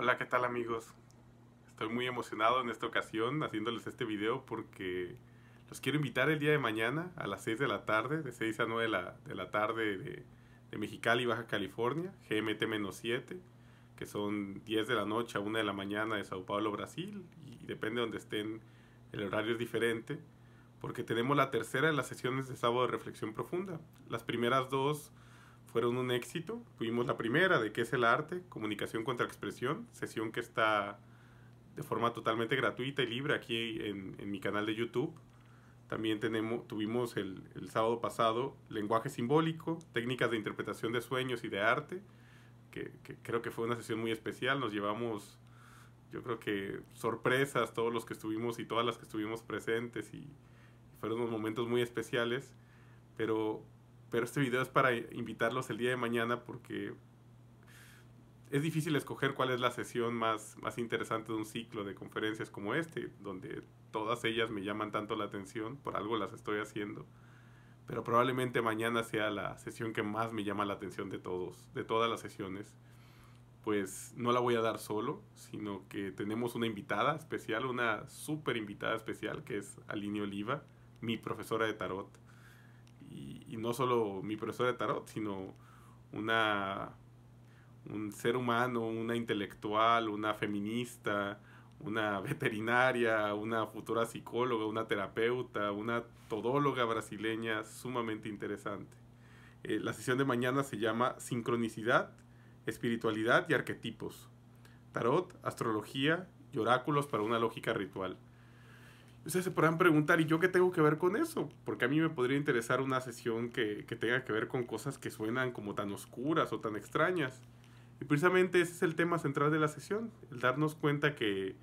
Hola, ¿qué tal amigos? Estoy muy emocionado en esta ocasión haciéndoles este video porque los quiero invitar el día de mañana a las 6 de la tarde, de 6 a 9 de la, tarde de, de, Mexicali, Baja California, GMT-7, que son 10 de la noche a 1 de la mañana de Sao Paulo, Brasil, y depende de donde estén, el horario es diferente, porque tenemos la tercera de las sesiones de sábado de reflexión profunda. Las primeras dos fueron un éxito. Tuvimos la primera de qué es el arte, comunicación contra expresión, sesión que está de forma totalmente gratuita y libre aquí en, mi canal de YouTube. También tenemos, tuvimos el, el, sábado pasado lenguaje simbólico, técnicas de interpretación de sueños y de arte, que, que creo que fue una sesión muy especial. Nos llevamos, yo creo que sorpresas todos los que estuvimos y todas las que estuvimos presentes y fueron unos momentos muy especiales. Pero pero este video es para invitarlos el día de mañana porque es difícil escoger cuál es la sesión más, más interesante de un ciclo de conferencias como este, donde todas ellas me llaman tanto la atención, por algo las estoy haciendo, pero probablemente mañana sea la sesión que más me llama la atención de todos, de todas las sesiones. Pues no la voy a dar solo, sino que tenemos una invitada especial, una súper invitada especial, que es Aline Oliva, mi profesora de tarot y no solo mi profesora de tarot, sino una un ser humano, una intelectual, una feminista, una veterinaria, una futura psicóloga, una terapeuta, una todóloga brasileña sumamente interesante. Eh, la sesión de mañana se llama Sincronicidad, Espiritualidad y Arquetipos. Tarot, Astrología y Oráculos para una lógica ritual. Ustedes se podrán preguntar, ¿y yo qué tengo que ver con eso? Porque a mí me podría interesar una sesión que, que tenga que ver con cosas que suenan como tan oscuras o tan extrañas. Y precisamente ese es el tema central de la sesión, el darnos cuenta que,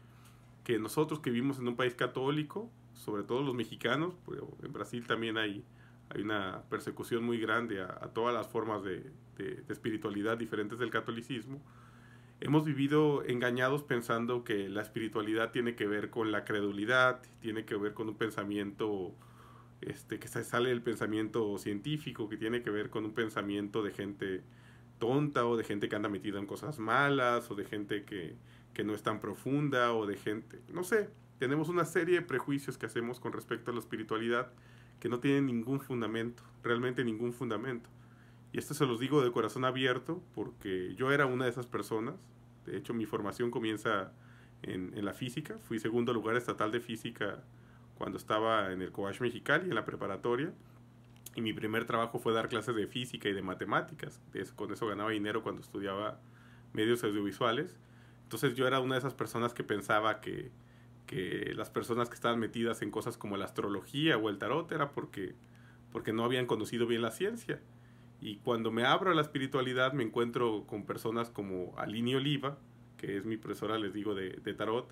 que nosotros que vivimos en un país católico, sobre todo los mexicanos, pues, en Brasil también hay, hay una persecución muy grande a, todas las formas de, de espiritualidad diferentes del catolicismo, hemos vivido engañados pensando que la espiritualidad tiene que ver con la credulidad, tiene que ver con un pensamiento este, que sale del pensamiento científico, que tiene que ver con un pensamiento de gente tonta o de gente que anda metida en cosas malas o de gente que no es tan profunda o de gente, no sé, tenemos una serie de prejuicios que hacemos con respecto a la espiritualidad que no tienen ningún fundamento, realmente ningún fundamento. Y esto se los digo de corazón abierto porque yo era una de esas personas. De hecho, mi formación comienza en, la física. Fui segundo lugar estatal de física cuando estaba en el Coach Mexicali, en la preparatoria. Y mi primer trabajo fue dar clases de física y de matemáticas. con eso ganaba dinero cuando estudiaba medios audiovisuales. Entonces yo era una de esas personas que pensaba que, las personas que estaban metidas en cosas como la astrología o el tarot era porque, porque no habían conocido bien la ciencia. Y cuando me abro a la espiritualidad me encuentro con personas como Aline Oliva, que es mi profesora, les digo, de, tarot,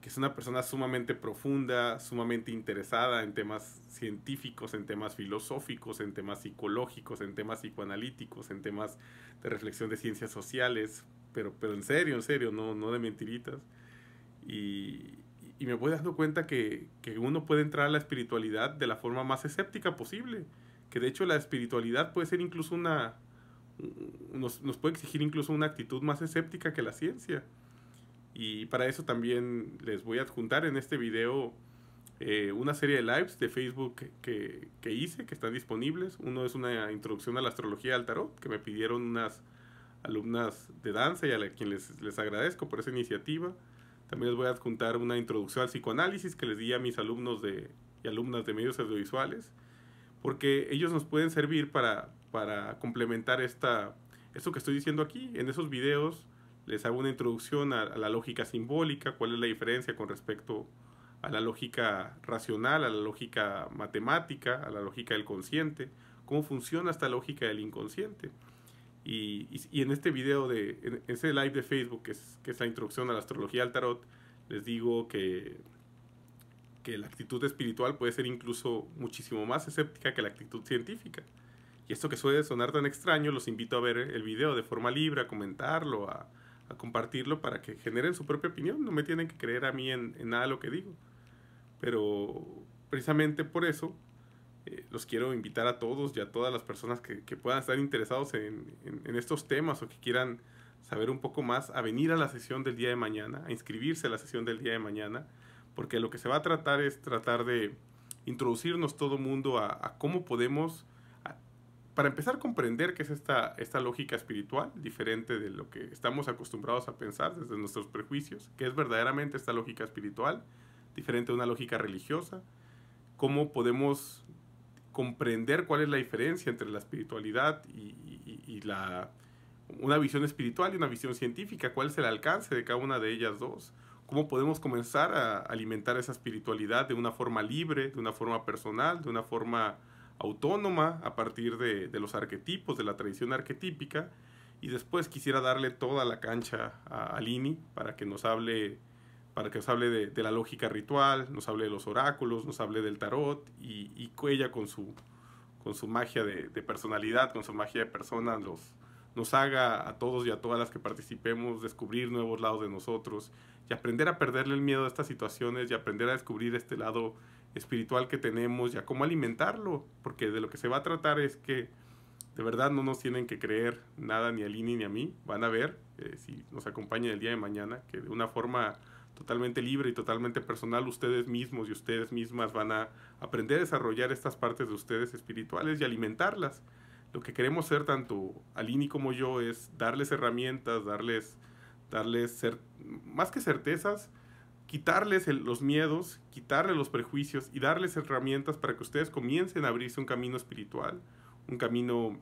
que es una persona sumamente profunda, sumamente interesada en temas científicos, en temas filosóficos, en temas psicológicos, en temas psicoanalíticos, en temas de reflexión de ciencias sociales, pero, pero en serio, en serio, no, no de mentiritas. Y, me voy dando cuenta que, que uno puede entrar a la espiritualidad de la forma más escéptica posible que de hecho la espiritualidad puede ser incluso una, nos, puede exigir incluso una actitud más escéptica que la ciencia. Y para eso también les voy a adjuntar en este video eh, una serie de lives de Facebook que, hice, que están disponibles. Uno es una introducción a la astrología al tarot, que me pidieron unas alumnas de danza y a la, quien les, agradezco por esa iniciativa. También les voy a adjuntar una introducción al psicoanálisis que les di a mis alumnos de, y alumnas de medios audiovisuales porque ellos nos pueden servir para, para complementar esta, esto que estoy diciendo aquí. En esos videos les hago una introducción a, la lógica simbólica, cuál es la diferencia con respecto a la lógica racional, a la lógica matemática, a la lógica del consciente, cómo funciona esta lógica del inconsciente. Y, en este video, de, en, ese live de Facebook, que es, que es la introducción a la astrología al tarot, les digo que que la actitud espiritual puede ser incluso muchísimo más escéptica que la actitud científica. Y esto que suele sonar tan extraño, los invito a ver el video de forma libre, a comentarlo, a, compartirlo para que generen su propia opinión. No me tienen que creer a mí en, nada lo que digo. Pero precisamente por eso eh, los quiero invitar a todos y a todas las personas que, puedan estar interesados en estos temas o que quieran saber un poco más, a venir a la sesión del día de mañana, a inscribirse a la sesión del día de mañana porque lo que se va a tratar es tratar de introducirnos todo mundo a, cómo podemos, para empezar a comprender qué es esta, esta lógica espiritual, diferente de lo que estamos acostumbrados a pensar desde nuestros prejuicios, qué es verdaderamente esta lógica espiritual, diferente de una lógica religiosa, cómo podemos comprender cuál es la diferencia entre la espiritualidad y, y la, una visión espiritual y una visión científica, cuál es el alcance de cada una de ellas dos, cómo podemos comenzar a alimentar esa espiritualidad de una forma libre, de una forma personal, de una forma autónoma a partir de, los arquetipos, de la tradición arquetípica. Y después quisiera darle toda la cancha a, Lini para que nos hable, para que nos hable de, la lógica ritual, nos hable de los oráculos, nos hable del tarot y, y ella con su, con su magia de, de personalidad, con su magia de personas, los, nos haga a todos y a todas las que participemos descubrir nuevos lados de nosotros y aprender a perderle el miedo a estas situaciones y aprender a descubrir este lado espiritual que tenemos y a cómo alimentarlo, porque de lo que se va a tratar es que de verdad no nos tienen que creer nada ni a Lini ni a mí, van a ver eh, si nos acompañan el día de mañana que de una forma totalmente libre y totalmente personal ustedes mismos y ustedes mismas van a aprender a desarrollar estas partes de ustedes espirituales y alimentarlas lo que queremos ser tanto Alini como yo es darles herramientas, darles, darles más que certezas, quitarles los miedos, quitarles los prejuicios y darles herramientas para que ustedes comiencen a abrirse un camino espiritual, un camino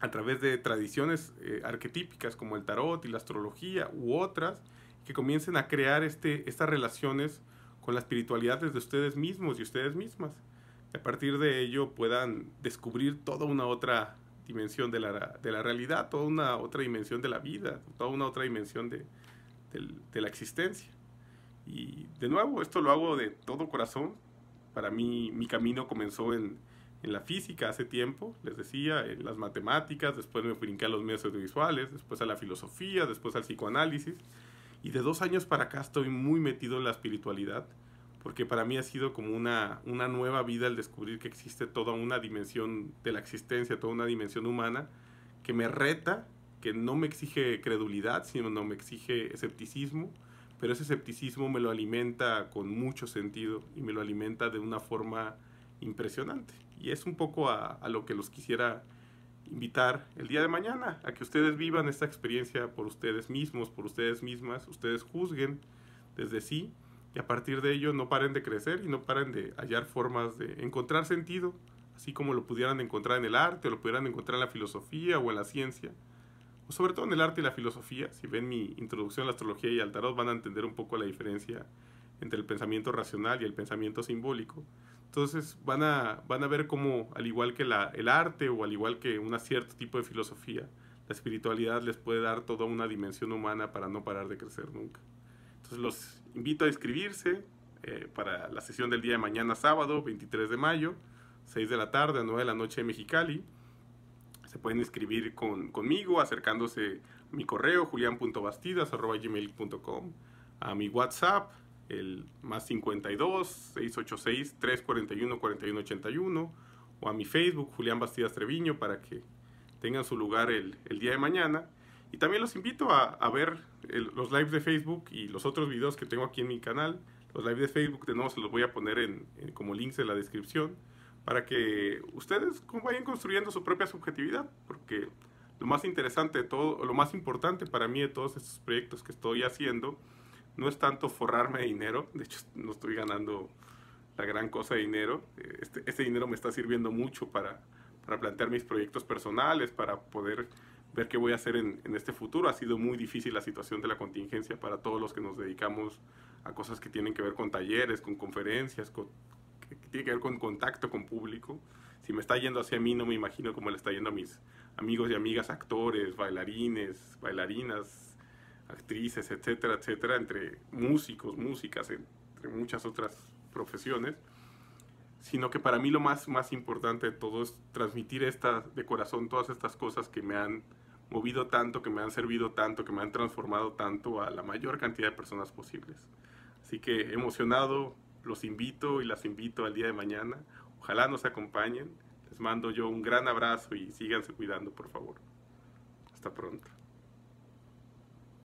a través de tradiciones eh, arquetípicas como el tarot y la astrología u otras, que comiencen a crear este, estas relaciones con la espiritualidad desde ustedes mismos y ustedes mismas a partir de ello puedan descubrir toda una otra dimensión de la, realidad, toda una otra dimensión de la vida, toda una otra dimensión de, la existencia. Y de nuevo, esto lo hago de todo corazón. Para mí, mi camino comenzó en, en la física hace tiempo, les decía, en las matemáticas, después me brinqué a los medios audiovisuales, después a la filosofía, después al psicoanálisis. Y de dos años para acá estoy muy metido en la espiritualidad porque para mí ha sido como una, nueva vida el descubrir que existe toda una dimensión de la existencia, toda una dimensión humana que me reta, que no me exige credulidad, sino no me exige escepticismo, pero ese escepticismo me lo alimenta con mucho sentido y me lo alimenta de una forma impresionante. Y es un poco a, a lo que los quisiera invitar el día de mañana, a que ustedes vivan esta experiencia por ustedes mismos, por ustedes mismas, ustedes juzguen desde sí a partir de ello no paren de crecer y no paren de hallar formas de encontrar sentido, así como lo pudieran encontrar en el arte o lo pudieran encontrar en la filosofía o en la ciencia, o sobre todo en el arte y la filosofía. Si ven mi introducción a la astrología y al tarot van a entender un poco la diferencia entre el pensamiento racional y el pensamiento simbólico. Entonces van a, van a ver cómo, al igual que la, el arte o al igual que un cierto tipo de filosofía, la espiritualidad les puede dar toda una dimensión humana para no parar de crecer nunca. Entonces los invito a escribirse eh, para la sesión del día de mañana sábado, 23 de mayo, 6 de la tarde a 9 de la noche en Mexicali. Se pueden escribir con, conmigo acercándose a mi correo julian.bastidas.gmail.com, a mi WhatsApp, el más 52 686 341 4181 o a mi Facebook Julián Bastidas Treviño para que tengan su lugar el, el día de mañana. Y también los invito a, a ver los lives de Facebook y los otros videos que tengo aquí en mi canal. Los lives de Facebook de nuevo se los voy a poner en, como links en la descripción para que ustedes vayan construyendo su propia subjetividad, porque lo más interesante de todo, lo más importante para mí de todos estos proyectos que estoy haciendo, no es tanto forrarme de dinero, de hecho no estoy ganando la gran cosa de dinero, este, este dinero me está sirviendo mucho para, para plantear mis proyectos personales, para poder ver qué voy a hacer en, este futuro. Ha sido muy difícil la situación de la contingencia para todos los que nos dedicamos a cosas que tienen que ver con talleres, con conferencias, que tienen que ver con contacto con público. Si me está yendo hacia mí, no me imagino cómo le está yendo a mis amigos y amigas, actores, bailarines, bailarinas, actrices, etcétera, etcétera, entre músicos, músicas, entre muchas otras profesiones sino que para mí lo más, más importante de todo es transmitir esta, de corazón todas estas cosas que me han movido tanto, que me han servido tanto, que me han transformado tanto a la mayor cantidad de personas posibles. Así que emocionado, los invito y las invito al día de mañana. Ojalá nos acompañen. Les mando yo un gran abrazo y síganse cuidando, por favor. Hasta pronto.